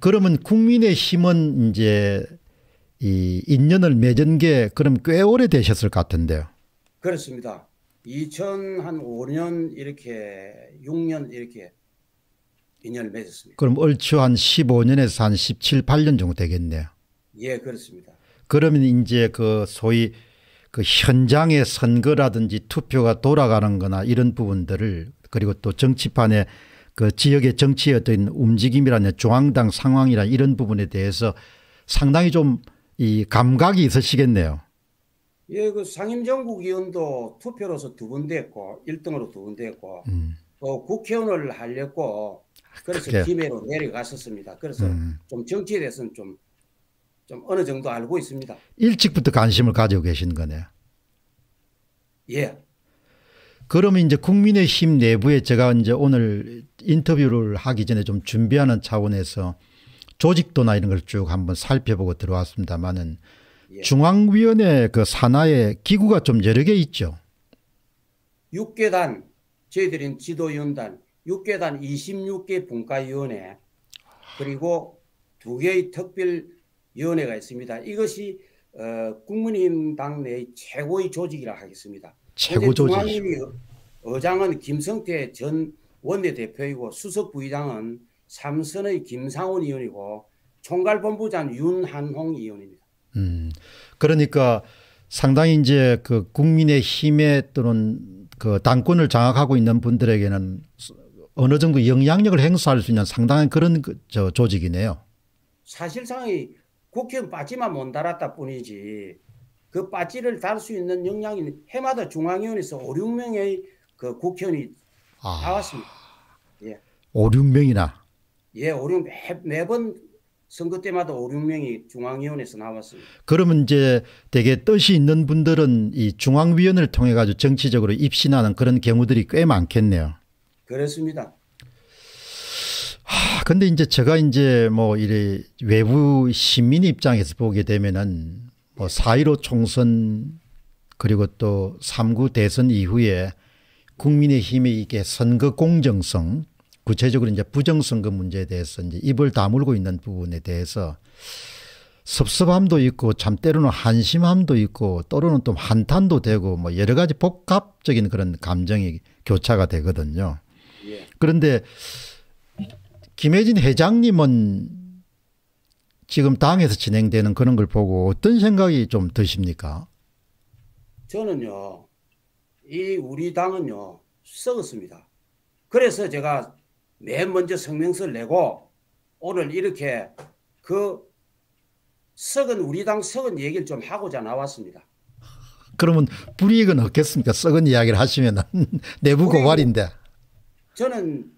그러면 국민의힘은 이제 이 인연을 맺은 게 그럼 꽤 오래 되셨을 것 같은데요. 그렇습니다. 2005년 이렇게 6년 이렇게 인연을 맺었습니다. 그럼 얼추 한 15년에서 한 17, 8년 정도 되겠네요. 예, 그렇습니다. 그러면 이제 그 소위 그 현장의 선거라든지 투표가 돌아가는 거나 이런 부분들을 그리고 또 정치판에 그 지역의 정치의 어떤 움직임이라냐 중앙당 상황이라 이런 부분에 대해서 상당히 좀 이 감각이 있으시겠네요. 예, 그 상임정국 의원도 투표로서 두번 됐고 일등으로두 번 됐고 음. 또 국회의원을 하려고 아, 그래서 그게. 김해로 내려갔었습니다. 그래서 음. 좀 정치에 대해서는 좀, 좀 어느 정도 알고 있습니다. 일찍부터 관심을 가지고 계신 거네요. 예. 그러면 이제 국민의힘 내부에 제가 이제 오늘 인터뷰를 하기 전에 좀 준비하는 차원에서 조직도나 이런 걸 쭉 한번 살펴보고 들어왔습니다만은 예. 중앙위원회 그 산하에 기구가 좀 여러 개 있죠. 6개단 저희들은 지도위원단 6개단 26개 분과위원회 그리고 두 개의 특별위원회가 있습니다. 이것이 어, 국민의힘 당내의 최고의 조직이라 하겠습니다. 최고조지. 어장은 김성태 전 원내대표이고 수석부의장은 삼선의 김상훈 의원이고 총괄본부장 윤한홍 의원입니다. 음, 그러니까 상당히 이제 그 국민의 힘에 또는 그 당권을 장악하고 있는 분들에게는 어느 정도 영향력을 행사할 수 있는 상당한 그런 그저 조직이네요. 사실상국회의 빠지만 못 달았다 뿐이지 그 빠지를 달 수 있는 역량이 해마다 중앙위원회에서 5, 6명의 그 국회의원이 아. 나왔습니다. 예. 5, 6명이나? 예, 5, 6 매, 매번 선거 때마다 5, 6명이 중앙위원회에서 나왔습니다. 그러면 이제 되게 뜻이 있는 분들은 이 중앙위원회를 통해 가지고 정치적으로 입신하는 그런 경우들이 꽤 많겠네요. 그렇습니다. 근데 이제 제가 이제 뭐 이래 외부 시민 입장에서 보게 되면은 뭐4.15 총선 그리고 또 3구 대선 이후에 국민의힘의 이게 선거 공정성 구체적으로 이제 부정선거 문제에 대해서 이제 입을 다물고 있는 부분에 대해서 섭섭함도 있고 참 때로는 한심함도 있고 또는 로또 한탄도 되고 뭐 여러 가지 복합적인 그런 감정이 교차가 되거든요. 예. 그런데 김혜진 회장님은 지금 당에서 진행되는 그런 걸 보고 어떤 생각이 좀 드십니까? 저는요, 이 우리 당은요, 썩었습니다. 그래서 제가 맨 먼저 성명서를 내고 오늘 이렇게 그 썩은 우리 당 썩은 얘기를 좀 하고자 나왔습니다. 그러면 불이익은 없겠습니까? 썩은 이야기를 하시면 내부 고발인데. 저는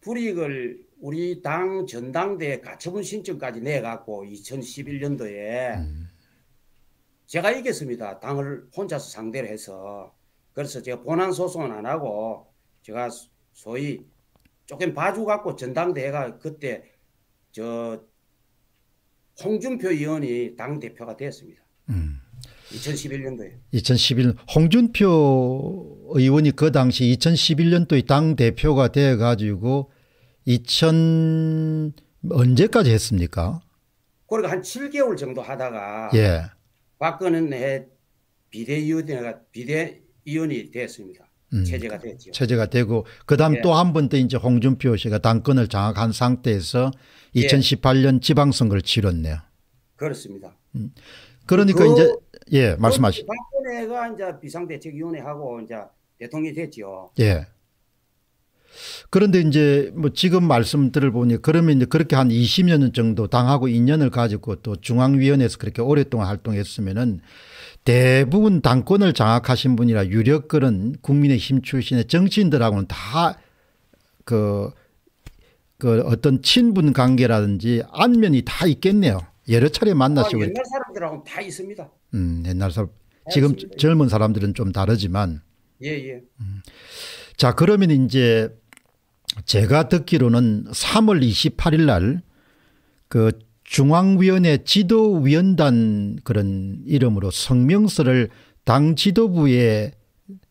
불이익을 우리 당 전당대회 가처분 신청까지 내갖고 2011년도에 음. 제가 이겼습니다. 당을 혼자서 상대를 해서 그래서 제가 본안 소송은 안 하고 제가 소위 조금 봐주갖고 전당대회가 그때 저 홍준표 의원이 당 대표가 되었습니다. 음. 2011년도에. 2011년 홍준표 의원이 그 당시 2011년도에 당 대표가 돼 가지고 2000 언제까지 했습니까? 그러니한 7개월 정도 하다가 예. 박근혜 비대위원회가 비대위원이 됐습니다. 음, 체제가 됐죠. 체제가 되고 그다음 예. 또한 번 더 이제 홍준표 씨가 당권을 장악한 상태에서 2018년 예. 지방선거를 치렀네요. 그렇습니다. 음. 그러니까 그, 이제 예말씀하시 박근혜가 이제 비상대책위원회하고 이제 대통령이 됐죠. 예. 그런데 이제 뭐 지금 말씀들을 보니 그러면 이제 그렇게 한 20년 정도 당하고 인연을 가지고 또 중앙위원회에서 그렇게 오랫동안 활동했으면은 대부분 당권을 장악하신 분이라 유력근은 국민의힘 출신의 정치인들하고는 다 그 그 어떤 친분 관계라든지 안면이 다 있겠네요. 여러 차례 만나시고 아, 옛날 사람들하고 다 있습니다. 음, 옛날 사람 지금 젊은 사람들은 좀 다르지만 예예. 예. 음. 자 그러면 이제 제가 듣기로는 3월 28일 날 그 중앙위원회 지도위원단 그런 이름으로 성명서를 당 지도부에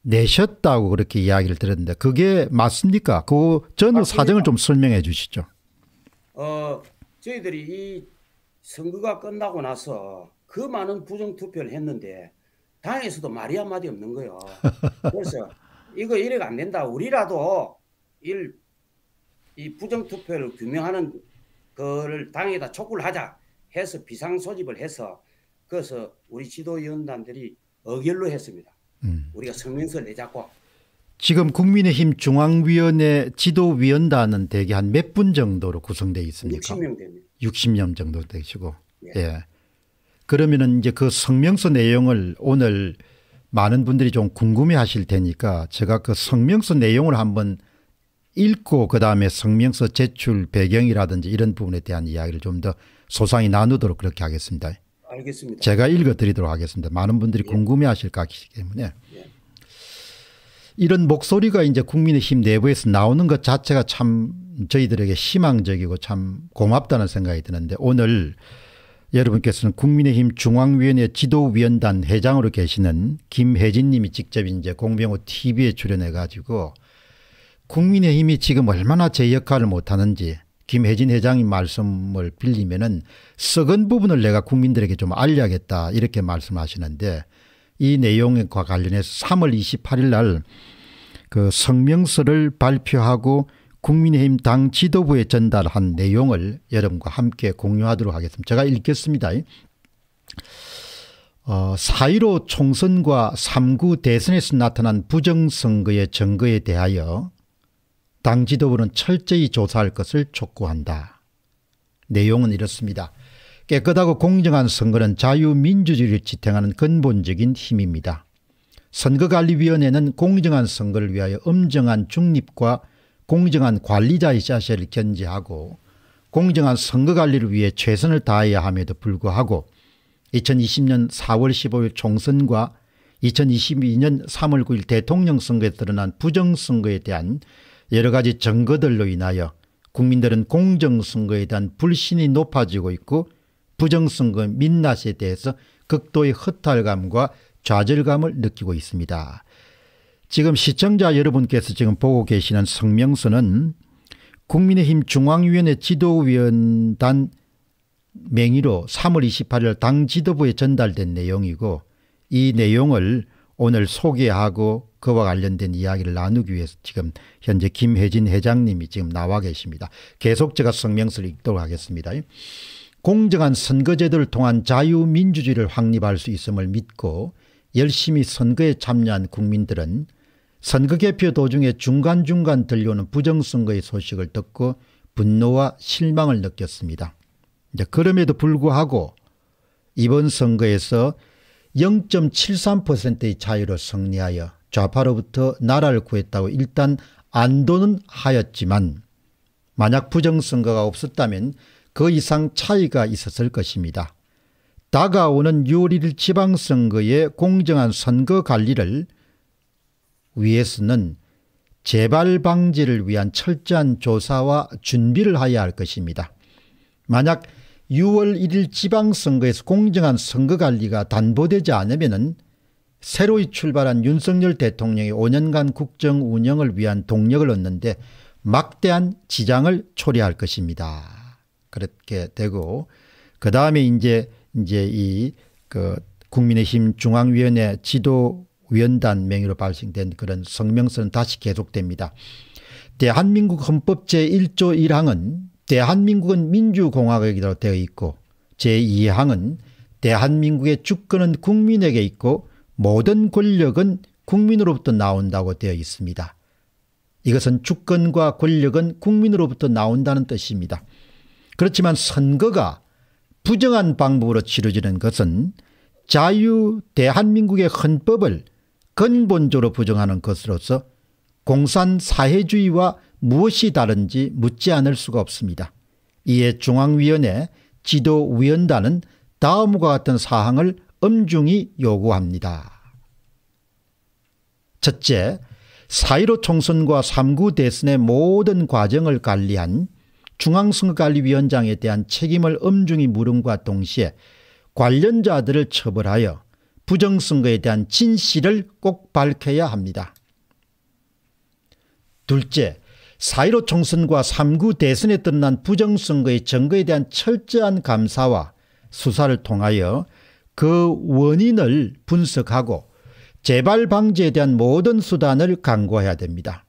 내셨다고 그렇게 이야기를 들었는데 그게 맞습니까? 그 전후 사정을 좀 설명해 주시죠. 어, 저희들이 이 선거가 끝나고 나서 그 많은 부정투표를 했는데 당에서도 말이 한마디 없는 거예요. 그래서 이거 이래가 안 된다. 우리라도 일이 부정 투표를 규명하는 거를 당에다 촉구를 하자 해서 비상 소집을 해서 그래서 우리 지도위원단들이 의결로 했습니다. 음. 우리가 성명서를 내자고. 지금 국민의힘 중앙위원회 지도위원단은 대개 한 몇 분 정도로 구성되어 있습니까? 60명 됩니다. 60명 정도 되시고. 네. 예. 예. 그러면 이제 그 성명서 내용을 오늘 많은 분들이 좀 궁금해 하실 테니까 제가 그 성명서 내용을 한번 읽고 그다음에 성명서 제출 배경이라든지 이런 부분에 대한 이야기를 좀 더 소상히 나누도록 그렇게 하겠습니다. 알겠습니다. 제가 읽어드리도록 하겠습니다. 많은 분들이 예. 궁금해하실 것 같기 때문에 예. 이런 목소리가 이제 국민의힘 내부에서 나오는 것 자체가 참 저희들에게 희망적이고 참 고맙다는 생각이 드는데 오늘 여러분께서는 국민의힘 중앙위원회 지도위원단 회장으로 계시는 김혜진 님이 직접 이제 공병호 TV에 출연해 가지고 국민의힘이 지금 얼마나 제 역할을 못하는지 김혜진 회장이 말씀을 빌리면은 썩은 부분을 내가 국민들에게 좀 알려야겠다 이렇게 말씀하시는데 이 내용과 관련해서 3월 28일 날 그 성명서를 발표하고 국민의힘 당 지도부에 전달한 내용을 여러분과 함께 공유하도록 하겠습니다. 제가 읽겠습니다. 어, 4.15 총선과 3구 대선에서 나타난 부정선거의 증거에 대하여 당 지도부는 철저히 조사할 것을 촉구한다. 내용은 이렇습니다. 깨끗하고 공정한 선거는 자유민주주의를 지탱하는 근본적인 힘입니다. 선거관리위원회는 공정한 선거를 위하여 엄정한 중립과 공정한 관리자의 자세를 견제하고 공정한 선거관리를 위해 최선을 다해야 함에도 불구하고 2020년 4월 15일 총선과 2022년 3월 9일 대통령 선거에 드러난 부정선거에 대한 여러 가지 증거들로 인하여 국민들은 공정선거에 대한 불신이 높아지고 있고 부정선거 민낯에 대해서 극도의 허탈감과 좌절감을 느끼고 있습니다. 지금 시청자 여러분께서 지금 보고 계시는 성명서는 국민의힘 중앙위원회 지도위원단 명의로 3월 28일 당 지도부에 전달된 내용이고 이 내용을 오늘 소개하고 그와 관련된 이야기를 나누기 위해서 지금 현재 김혜진 회장님이 지금 나와 계십니다. 계속 제가 성명서를 읽도록 하겠습니다. 공정한 선거제도를 통한 자유민주주의를 확립할 수 있음을 믿고 열심히 선거에 참여한 국민들은 선거개표 도중에 중간중간 들려오는 부정선거의 소식을 듣고 분노와 실망을 느꼈습니다. 그럼에도 불구하고 이번 선거에서 0.73%의 차이로 승리하여 좌파로부터 나라를 구했다고 일단 안도는 하였지만 만약 부정선거가 없었다면 그 이상 차이가 있었을 것입니다. 다가오는 6월 1일 지방선거의 공정한 선거 관리를 위해서는 재발 방지를 위한 철저한 조사와 준비를 해야 할 것입니다. 만약 6월 1일 지방선거에서 공정한 선거관리가 담보되지 않으면 새로이 출발한 윤석열 대통령이 5년간 국정 운영을 위한 동력을 얻는데 막대한 지장을 초래할 것입니다. 그렇게 되고 그 다음에 이제 이제 이그 국민의힘 중앙위원회 지도위원단 명의로 발생된 그런 성명서는 다시 계속됩니다. 대한민국 헌법 제1조 1항은 대한민국은 민주공화국이라고 되어 있고 제2항은 대한민국의 주권은 국민에게 있고 모든 권력은 국민으로부터 나온다고 되어 있습니다. 이것은 주권과 권력은 국민으로부터 나온다는 뜻입니다. 그렇지만 선거가 부정한 방법으로 치러지는 것은 자유 대한민국의 헌법을 근본적으로 부정하는 것으로서 공산 사회주의와 무엇이 다른지 묻지 않을 수가 없습니다. 이에 중앙위원회 지도위원단은 다음과 같은 사항을 엄중히 요구합니다. 첫째, 사1로 총선과 3구 대선의 모든 과정을 관리한 중앙선거관리위원장에 대한 책임을 엄중히 물음과 동시에 관련자들을 처벌하여 부정선거에 대한 진실을 꼭 밝혀야 합니다. 둘째, 사1로 총선과 3구 대선에 드러난 부정선거의 증거에 대한 철저한 감사와 수사를 통하여 그 원인을 분석하고 재발 방지에 대한 모든 수단을 강구해야 됩니다.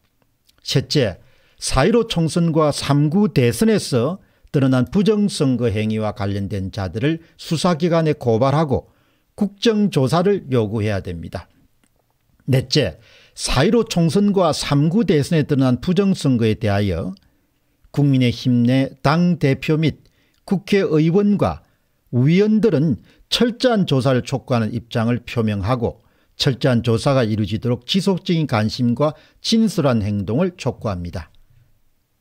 셋째, 사1로 총선과 3구 대선에서 드러난 부정선거 행위와 관련된 자들을 수사기관에 고발하고 국정조사를 요구해야 됩니다. 넷째, 사1로 총선과 3구 대선에 드러난 부정선거에 대하여 국민의힘 내 당대표 및 국회의원과 위원들은 철저한 조사를 촉구하는 입장을 표명하고 철저한 조사가 이루어지도록 지속적인 관심과 진솔한 행동을 촉구합니다.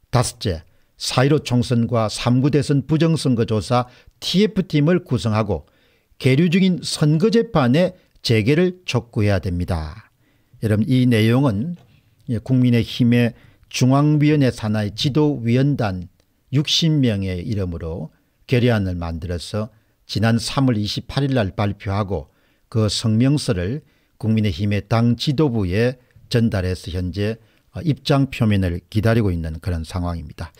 다섯째, 사이로 총선과 3구 대선 부정선거 조사 TF팀을 구성하고 계류 중인 선거재판의 재개를 촉구해야 됩니다. 여러분 이 내용은 예, 국민의힘의 중앙위원회 산하의 지도위원단 60명의 이름으로 결의안을 만들어서 지난 3월 28일 날 발표하고 그 성명서를 국민의힘의 당 지도부에 전달해서 현재 입장 표면을 기다리고 있는 그런 상황입니다.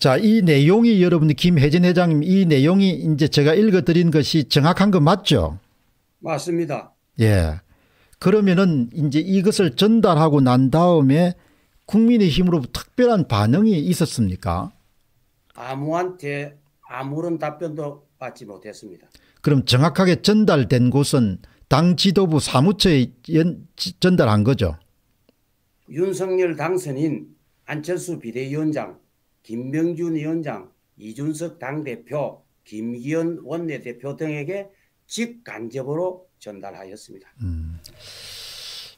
자, 이 내용이 여러분 김혜진 회장님 이 내용이 이제 제가 읽어드린 것이 정확한 거 맞죠? 맞습니다. 예. 그러면은 이제 이것을 전달하고 난 다음에 국민의힘으로 특별한 반응이 있었습니까? 아무한테 아무런 답변도 받지 못했습니다. 그럼 정확하게 전달된 곳은 당 지도부 사무처에 전달한 거죠? 윤석열 당선인 안철수 비대위원장, 김명준 위원장, 이준석 당대표, 김기현 원내대표 등에게 직간접으로 전달하였습니다. 음.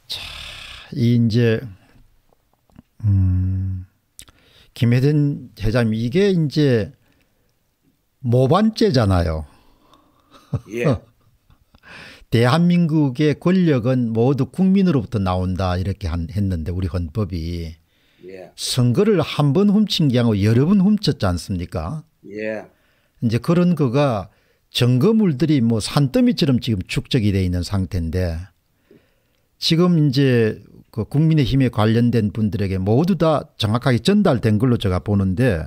자, 이 이제 음, 김혜든 회장님 이게 이제 모반죄잖아요. 예. 대한민국의 권력은 모두 국민으로부터 나온다 이렇게 한, 했는데 우리 헌법이 예. 선거를 한 번 훔친 게 아니고 여러 번 훔쳤지 않습니까? 예. 이제 그런 거가 증거물들이 뭐 산더미처럼 지금 축적이 돼 있는 상태인데 지금 이제 그 국민의힘에 관련된 분들에게 모두 다 정확하게 전달된 걸로 제가 보는데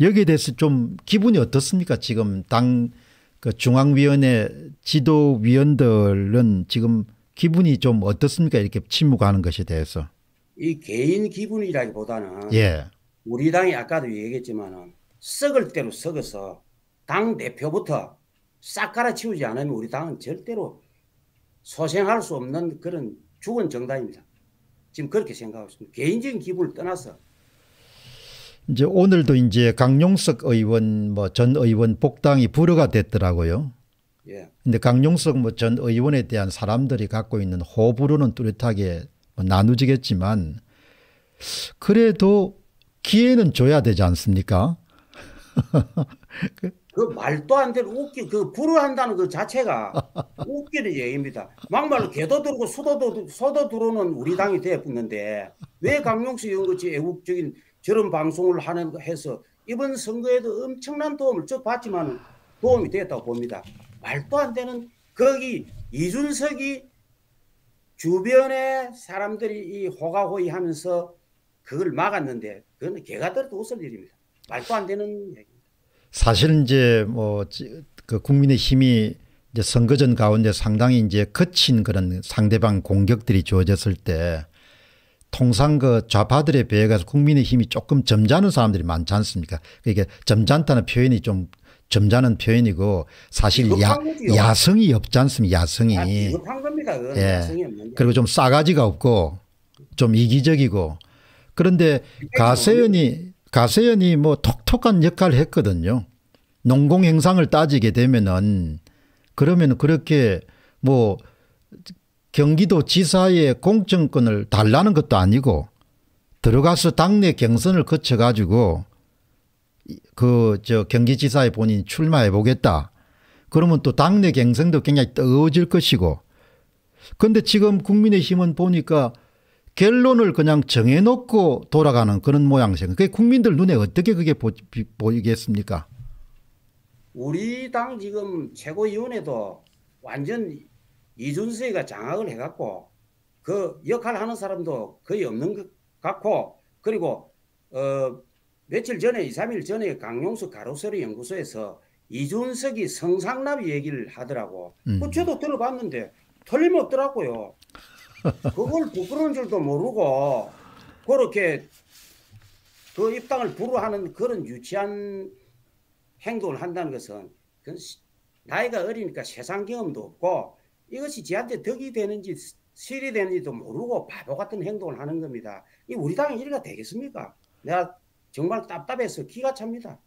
예. 여기에 대해서 좀 기분이 어떻습니까? 지금 당그 중앙위원회 지도위원들은 지금 기분이 좀 어떻습니까? 이렇게 침묵하는 것에 대해서. 이 개인 기분이라기보다는 예. 우리 당이 아까도 얘기했지만 썩을 대로 썩어서 당 대표부터 싹 갈아치우지 않으면 우리 당은 절대로 소생할 수 없는 그런 죽은 정당입니다. 지금 그렇게 생각하고 있습니다. 개인적인 기분을 떠나서 이제 오늘도 이제 강용석 의원 뭐 전 의원 복당이 불허가 됐더라고요. 예. 근데 강용석 뭐 전 의원에 대한 사람들이 갖고 있는 호불호는 뚜렷하게 뭐 나누지겠지만 그래도 기회는 줘야 되지 않습니까? 그그 말도 안 되는 웃기 그 불어한다는 그 자체가 웃기는 예입니다. 막말로 개도 들고 수도도 서도 들어오는 우리 당이 되었는데 왜 강용수 의원같이 애국적인 저런 방송을 하는 해서 이번 선거에도 엄청난 도움을 쭉봤지만 도움이 되었다고 봅니다. 말도 안 되는 거기 이준석이 주변에 사람들이 이 호가호이 하면서 그걸 막았는데 그건 개가 들어도 웃을 일입니다. 말도 안 되는 얘기. 사실은 이제 뭐 그 국민의 힘이 이제 선거전 가운데 상당히 이제 거친 그런 상대방 공격들이 주어졌을 때 통상 그좌파들의 배에 가서 국민의 힘이 조금 점잖은 사람들이 많지 않습니까? 그러니까 점잖다는 표현이 좀 점잖은 표현이고 사실 야, 야성이 없지 않습니까? 야성이. 아, 겁니다, 예. 야성이 그리고 좀 싸가지가 없고 좀 이기적이고 그런데 가세연이 가세연이 뭐 톡톡한 역할을 했거든요. 농공 행상을 따지게 되면은 그러면 그렇게 뭐 경기도 지사의 공정권을 달라는 것도 아니고 들어가서 당내 경선을 거쳐 가지고 그 저 경기지사에 본인 출마해 보겠다. 그러면 또 당내 경선도 굉장히 뜨거워질 것이고. 근데 지금 국민의힘은 보니까 결론을 그냥 정해놓고 돌아가는 그런 모양새. 그게 국민들 눈에 어떻게 그게 보, 이겠습니까 우리 당 지금 최고위원회도 완전 이준석이가 장악을 해갖고 그 역할 하는 사람도 거의 없는 것 같고 그리고 어 며칠 전에 2, 3일 전에 강용수 가로세리 연구소에서 이준석이 성상납 얘기를 하더라고. 음. 그 저도 들어봤는데 틀림없더라고요. 그걸 부끄러운 줄도 모르고 그렇게 그 입당을 불허하는 그런 유치한 행동을 한다는 것은 그건 나이가 어리니까 세상 경험도 없고 이것이 지한테 덕이 되는지 실이 되는지도 모르고 바보 같은 행동을 하는 겁니다. 이 우리 당의 일가 되겠습니까? 내가 정말 답답해서 기가 찹니다.